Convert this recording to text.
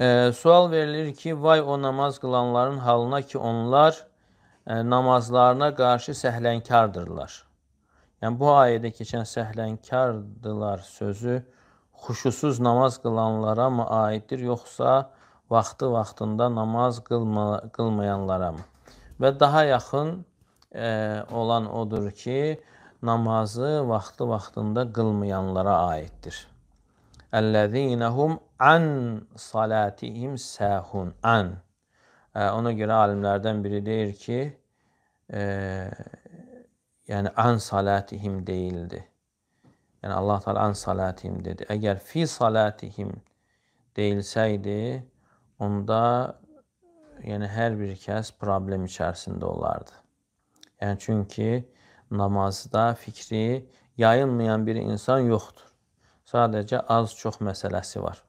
E, sual verilir ki, vay o namaz qılanların halına ki, onlar e, namazlarına qarşı səhlənkardırlar. Yəni, bu ayədə keçən səhlənkardırlar sözü xuşusuz namaz qılanlara mı aiddir, yoxsa vaxtı-vaxtında namaz qılma, qılmayanlara mı? Və daha yaxın e, olan odur ki, namazı vaxtı-vaxtında qılmayanlara aiddir. Əlləzinəhum an salatihim səhun. An. Ona görə alimlərdən biri deyir ki, e, yəni an salatihim deyildi. Yəni Allah Taala an salatihim dedi. Əgər fi salatihim deyilsəydi, onda yəni hər bir kəs problem içərisində olardı. Yəni çünki namazda fikri yayılmayan bir insan yoxdur. Sadəcə az-çox məsələsi var.